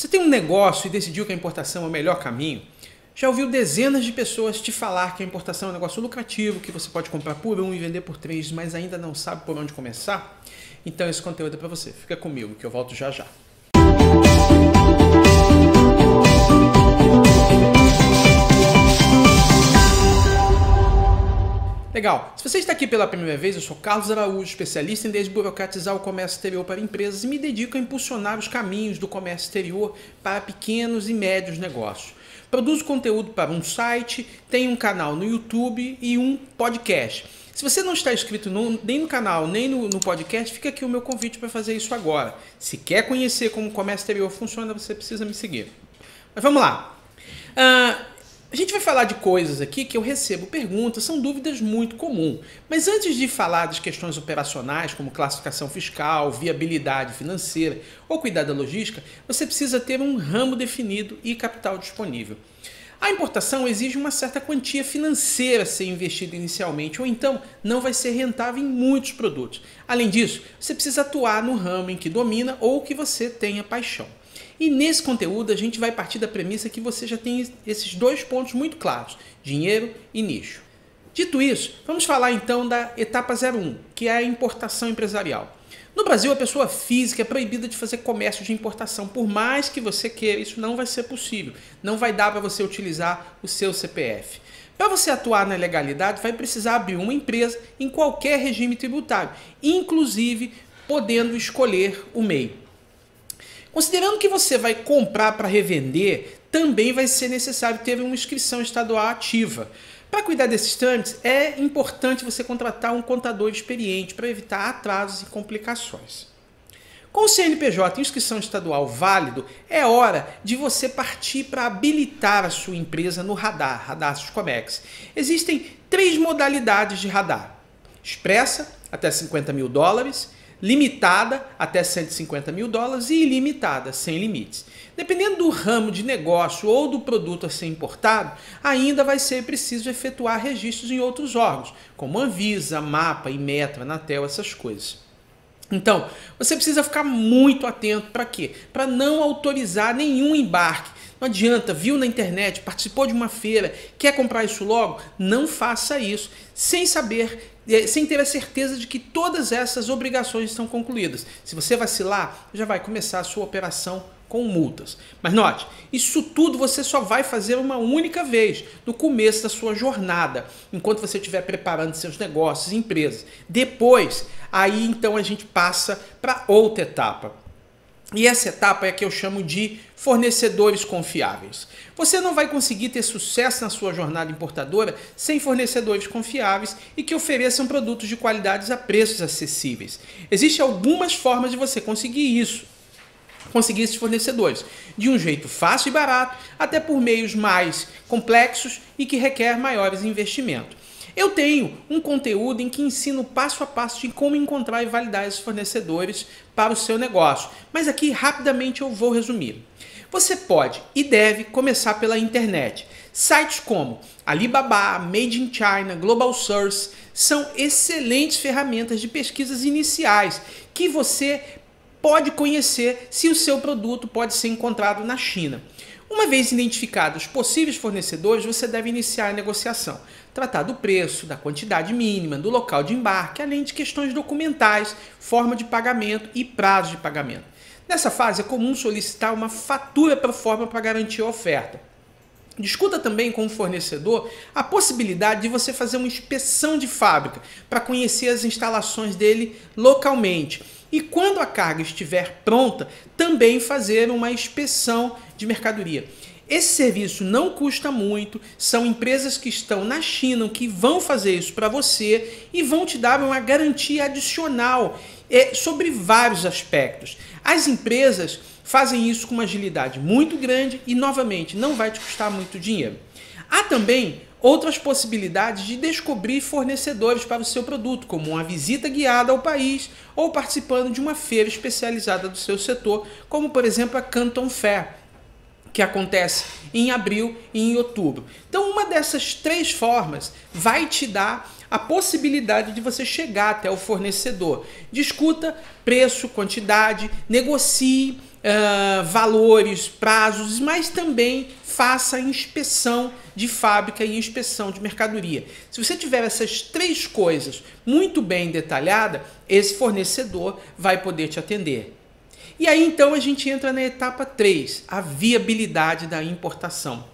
Você tem um negócio e decidiu que a importação é o melhor caminho? Já ouviu dezenas de pessoas te falar que a importação é um negócio lucrativo, que você pode comprar por um e vender por três, mas ainda não sabe por onde começar? Então esse conteúdo é para você. Fica comigo que eu volto já já. Legal! Se você está aqui pela primeira vez, eu sou Carlos Araújo, especialista em desburocratizar o comércio exterior para empresas e me dedico a impulsionar os caminhos do comércio exterior para pequenos e médios negócios. Produzo conteúdo para um site, tenho um canal no YouTube e um podcast. Se você não está inscrito no, nem no canal, nem no, no podcast, fica aqui o meu convite para fazer isso agora. Se quer conhecer como o comércio exterior funciona, você precisa me seguir. Mas vamos lá! Uh, a gente vai falar de coisas aqui que eu recebo perguntas, são dúvidas muito comuns. Mas antes de falar das questões operacionais, como classificação fiscal, viabilidade financeira ou cuidar da logística, você precisa ter um ramo definido e capital disponível. A importação exige uma certa quantia financeira ser investida inicialmente, ou então não vai ser rentável em muitos produtos. Além disso, você precisa atuar no ramo em que domina ou que você tenha paixão. E nesse conteúdo a gente vai partir da premissa que você já tem esses dois pontos muito claros: dinheiro e nicho. Dito isso, vamos falar então da etapa 01, que é a importação empresarial. No Brasil, a pessoa física é proibida de fazer comércio de importação, por mais que você queira, isso não vai ser possível. Não vai dar para você utilizar o seu CPF. Para você atuar na legalidade, vai precisar abrir uma empresa em qualquer regime tributário, inclusive podendo escolher o meio. Considerando que você vai comprar para revender, também vai ser necessário ter uma inscrição estadual ativa. Para cuidar desses trâmites, é importante você contratar um contador experiente para evitar atrasos e complicações. Com o CNPJ inscrição estadual válido, é hora de você partir para habilitar a sua empresa no radar, radar Suscomex. Existem três modalidades de radar: expressa, até 50 mil dólares, limitada até 150 mil dólares e ilimitada, sem limites. Dependendo do ramo de negócio ou do produto a ser importado, ainda vai ser preciso efetuar registros em outros órgãos, como Anvisa, Mapa, Imetra, Anatel, essas coisas. Então, você precisa ficar muito atento para quê? Para não autorizar nenhum embarque. Não adianta, viu na internet, participou de uma feira, quer comprar isso logo? Não faça isso sem saber sem ter a certeza de que todas essas obrigações estão concluídas. Se você vacilar, já vai começar a sua operação com multas. Mas note, isso tudo você só vai fazer uma única vez no começo da sua jornada, enquanto você estiver preparando seus negócios, empresas. Depois, aí então a gente passa para outra etapa. E essa etapa é que eu chamo de fornecedores confiáveis. Você não vai conseguir ter sucesso na sua jornada importadora sem fornecedores confiáveis e que ofereçam produtos de qualidades a preços acessíveis. Existem algumas formas de você conseguir isso. Conseguir esses fornecedores de um jeito fácil e barato, até por meios mais complexos e que requer maiores investimentos. Eu tenho um conteúdo em que ensino passo a passo de como encontrar e validar esses fornecedores para o seu negócio, mas aqui rapidamente eu vou resumir. Você pode e deve começar pela internet. Sites como Alibaba, Made in China, Global Source são excelentes ferramentas de pesquisas iniciais que você pode conhecer se o seu produto pode ser encontrado na China. Uma vez identificados os possíveis fornecedores, você deve iniciar a negociação tratar do preço, da quantidade mínima, do local de embarque, além de questões documentais, forma de pagamento e prazo de pagamento. Nessa fase é comum solicitar uma fatura pro forma para garantir a oferta. Discuta também com o fornecedor a possibilidade de você fazer uma inspeção de fábrica para conhecer as instalações dele localmente. E quando a carga estiver pronta, também fazer uma inspeção de mercadoria. Esse serviço não custa muito, são empresas que estão na China que vão fazer isso para você e vão te dar uma garantia adicional é, sobre vários aspectos. As empresas fazem isso com uma agilidade muito grande e, novamente, não vai te custar muito dinheiro. Há também outras possibilidades de descobrir fornecedores para o seu produto, como uma visita guiada ao país ou participando de uma feira especializada do seu setor, como por exemplo a Canton Fair que acontece em abril e em outubro. Então, uma dessas três formas vai te dar a possibilidade de você chegar até o fornecedor. Discuta preço, quantidade, negocie uh, valores, prazos, mas também faça inspeção de fábrica e inspeção de mercadoria. Se você tiver essas três coisas muito bem detalhada, esse fornecedor vai poder te atender. E aí então a gente entra na etapa 3, a viabilidade da importação.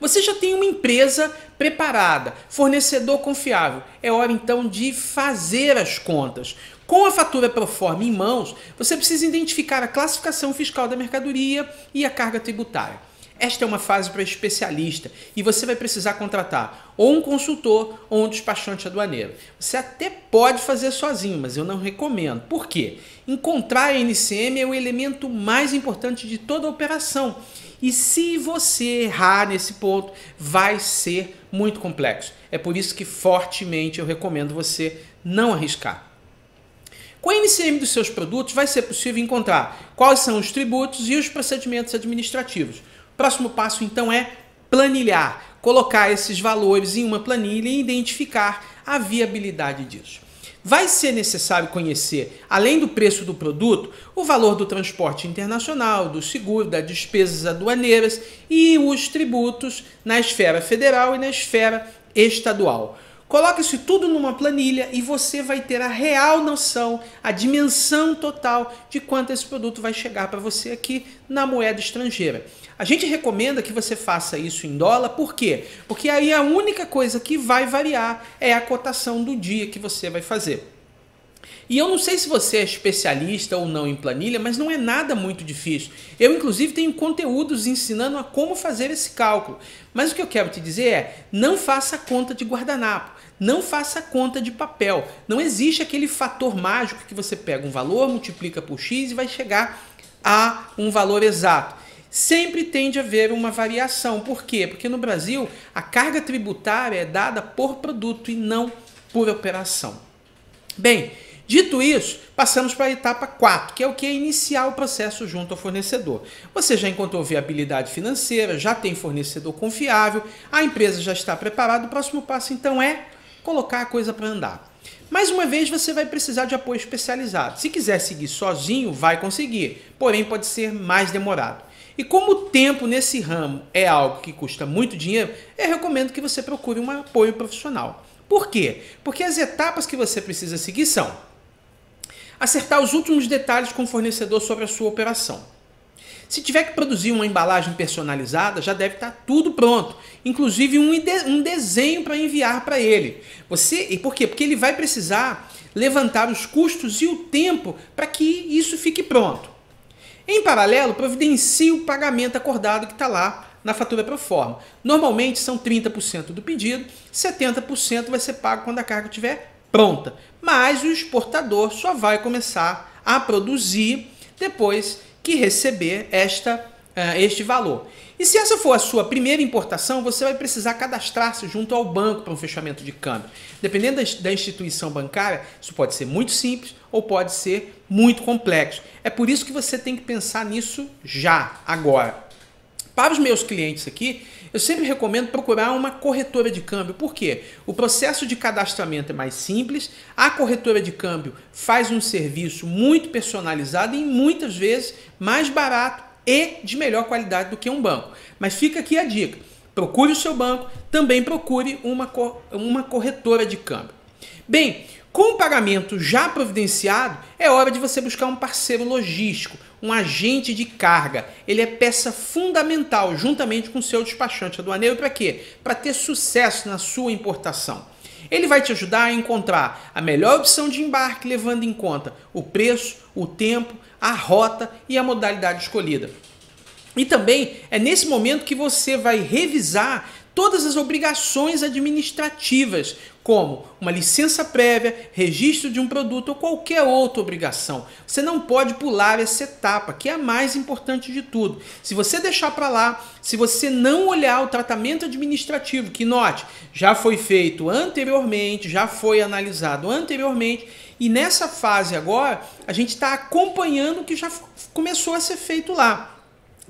Você já tem uma empresa preparada, fornecedor confiável. É hora então de fazer as contas. Com a fatura pro em mãos, você precisa identificar a classificação fiscal da mercadoria e a carga tributária. Esta é uma fase para especialista e você vai precisar contratar ou um consultor ou um despachante aduaneiro. Você até pode fazer sozinho, mas eu não recomendo. Por quê? Encontrar a NCM é o elemento mais importante de toda a operação. E se você errar nesse ponto, vai ser muito complexo. É por isso que fortemente eu recomendo você não arriscar. Com a NCM dos seus produtos, vai ser possível encontrar quais são os tributos e os procedimentos administrativos, Próximo passo então é planilhar, colocar esses valores em uma planilha e identificar a viabilidade disso. Vai ser necessário conhecer, além do preço do produto, o valor do transporte internacional, do seguro, das despesas aduaneiras e os tributos na esfera federal e na esfera estadual. Coloque isso tudo numa planilha e você vai ter a real noção, a dimensão total de quanto esse produto vai chegar para você aqui na moeda estrangeira. A gente recomenda que você faça isso em dólar, por quê? Porque aí a única coisa que vai variar é a cotação do dia que você vai fazer. E eu não sei se você é especialista ou não em planilha, mas não é nada muito difícil. Eu, inclusive, tenho conteúdos ensinando a como fazer esse cálculo. Mas o que eu quero te dizer é: não faça conta de guardanapo, não faça conta de papel. Não existe aquele fator mágico que você pega um valor, multiplica por x e vai chegar a um valor exato. Sempre tende a haver uma variação. Por quê? Porque no Brasil a carga tributária é dada por produto e não por operação. Bem, Dito isso, passamos para a etapa 4, que é o que é iniciar o processo junto ao fornecedor. Você já encontrou viabilidade financeira, já tem fornecedor confiável, a empresa já está preparada, o próximo passo então é colocar a coisa para andar. Mais uma vez, você vai precisar de apoio especializado. Se quiser seguir sozinho, vai conseguir, porém pode ser mais demorado. E como o tempo nesse ramo é algo que custa muito dinheiro, eu recomendo que você procure um apoio profissional. Por quê? Porque as etapas que você precisa seguir são acertar os últimos detalhes com o fornecedor sobre a sua operação. Se tiver que produzir uma embalagem personalizada, já deve estar tudo pronto, inclusive um, um desenho para enviar para ele. Você, e por quê? Porque ele vai precisar levantar os custos e o tempo para que isso fique pronto. Em paralelo, providencie o pagamento acordado que está lá na fatura pro forma. Normalmente são 30% do pedido, 70% vai ser pago quando a carga estiver pronta. Mas o exportador só vai começar a produzir depois que receber esta, eh, este valor. E se essa for a sua primeira importação, você vai precisar cadastrar-se junto ao banco para um fechamento de câmbio. Dependendo da instituição bancária, isso pode ser muito simples ou pode ser muito complexo. É por isso que você tem que pensar nisso já, agora. Para os meus clientes aqui, eu sempre recomendo procurar uma corretora de câmbio. Por quê? O processo de cadastramento é mais simples, a corretora de câmbio faz um serviço muito personalizado e muitas vezes mais barato e de melhor qualidade do que um banco. Mas fica aqui a dica: procure o seu banco, também procure uma, uma corretora de câmbio. Bem, com o pagamento já providenciado, é hora de você buscar um parceiro logístico um agente de carga. Ele é peça fundamental juntamente com seu despachante aduaneiro para quê? Para ter sucesso na sua importação. Ele vai te ajudar a encontrar a melhor opção de embarque levando em conta o preço, o tempo, a rota e a modalidade escolhida. E também é nesse momento que você vai revisar todas as obrigações administrativas, como uma licença prévia, registro de um produto ou qualquer outra obrigação. Você não pode pular essa etapa, que é a mais importante de tudo. Se você deixar para lá, se você não olhar o tratamento administrativo, que note, já foi feito anteriormente, já foi analisado anteriormente, e nessa fase agora, a gente está acompanhando o que já começou a ser feito lá.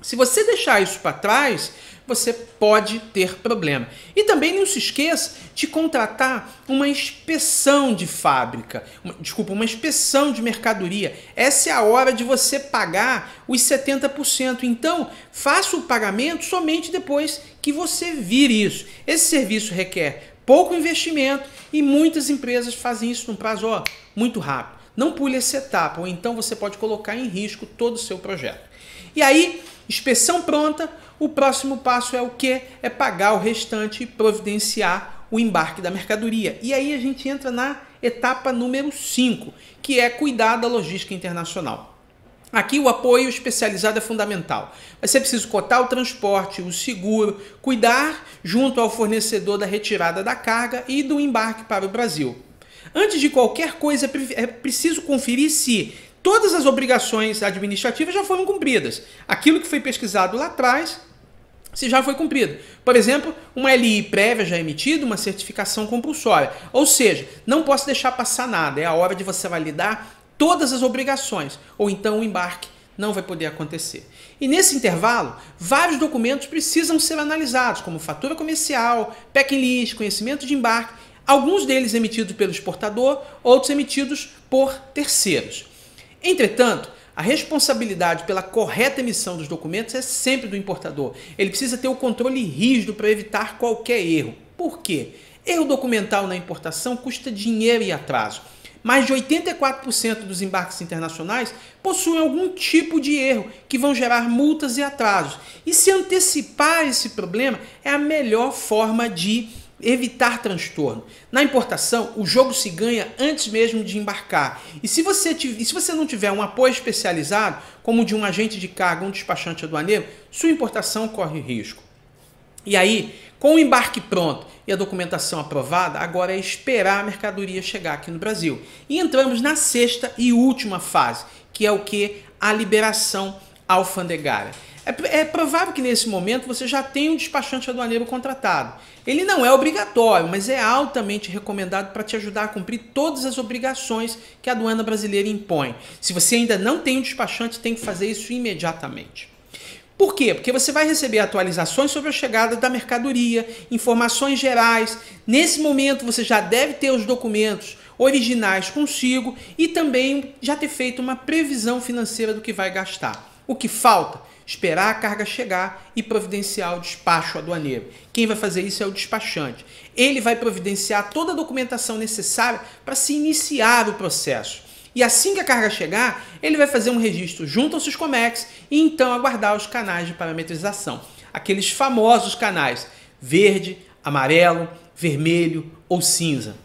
Se você deixar isso para trás, você pode ter problema. E também não se esqueça de contratar uma inspeção de fábrica, uma, desculpa, uma inspeção de mercadoria. Essa é a hora de você pagar os 70%. Então, faça o pagamento somente depois que você vir isso. Esse serviço requer pouco investimento e muitas empresas fazem isso num prazo ó, muito rápido. Não pule essa etapa, ou então você pode colocar em risco todo o seu projeto. E aí, inspeção pronta, o próximo passo é o que? É pagar o restante e providenciar o embarque da mercadoria. E aí a gente entra na etapa número 5, que é cuidar da logística internacional. Aqui o apoio especializado é fundamental. Vai ser preciso cotar o transporte, o seguro, cuidar junto ao fornecedor da retirada da carga e do embarque para o Brasil. Antes de qualquer coisa, é, é preciso conferir se todas as obrigações administrativas já foram cumpridas. Aquilo que foi pesquisado lá atrás, se já foi cumprido. Por exemplo, uma LI prévia já é emitida, uma certificação compulsória. Ou seja, não posso deixar passar nada. É a hora de você validar todas as obrigações, ou então o embarque não vai poder acontecer. E nesse intervalo, vários documentos precisam ser analisados, como fatura comercial, packing list, conhecimento de embarque, alguns deles emitidos pelo exportador, outros emitidos por terceiros. Entretanto, a responsabilidade pela correta emissão dos documentos é sempre do importador. Ele precisa ter o controle rígido para evitar qualquer erro. Por quê? Erro documental na importação custa dinheiro e atraso. Mais de 84% dos embarques internacionais possuem algum tipo de erro que vão gerar multas e atrasos. E se antecipar esse problema é a melhor forma de evitar transtorno. Na importação, o jogo se ganha antes mesmo de embarcar. E se você, tiver, e se você não tiver um apoio especializado, como de um agente de carga ou um despachante aduaneiro, sua importação corre risco. E aí, com o embarque pronto e a documentação aprovada, agora é esperar a mercadoria chegar aqui no Brasil. E entramos na sexta e última fase, que é o que? A liberação alfandegária. É, é provável que nesse momento você já tenha um despachante aduaneiro contratado. Ele não é obrigatório, mas é altamente recomendado para te ajudar a cumprir todas as obrigações que a aduana brasileira impõe. Se você ainda não tem um despachante, tem que fazer isso imediatamente. Por quê? Porque você vai receber atualizações sobre a chegada da mercadoria, informações gerais. Nesse momento você já deve ter os documentos originais consigo e também já ter feito uma previsão financeira do que vai gastar. O que falta esperar a carga chegar e providenciar o despacho aduaneiro. Quem vai fazer isso é o despachante. Ele vai providenciar toda a documentação necessária para se iniciar o processo. E assim que a carga chegar, ele vai fazer um registro junto ao comex e então aguardar os canais de parametrização. Aqueles famosos canais verde, amarelo, vermelho ou cinza.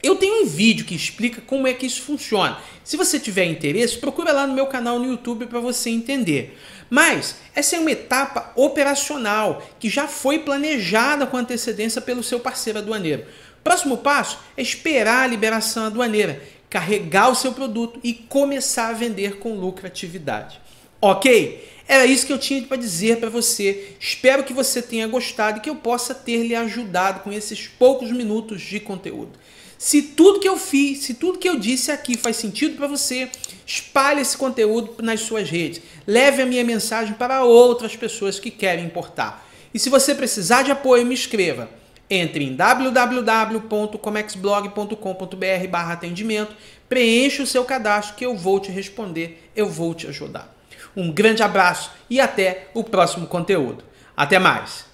Eu tenho um vídeo que explica como é que isso funciona. Se você tiver interesse, procura lá no meu canal no YouTube para você entender. Mas essa é uma etapa operacional que já foi planejada com antecedência pelo seu parceiro aduaneiro. Próximo passo é esperar a liberação aduaneira, carregar o seu produto e começar a vender com lucratividade. Ok? Era isso que eu tinha para dizer para você. Espero que você tenha gostado e que eu possa ter lhe ajudado com esses poucos minutos de conteúdo. Se tudo que eu fiz, se tudo que eu disse aqui faz sentido para você, espalhe esse conteúdo nas suas redes. Leve a minha mensagem para outras pessoas que querem importar. E se você precisar de apoio, me escreva. Entre em www.comexblog.com.br barra atendimento, preencha o seu cadastro que eu vou te responder, eu vou te ajudar. Um grande abraço e até o próximo conteúdo. Até mais!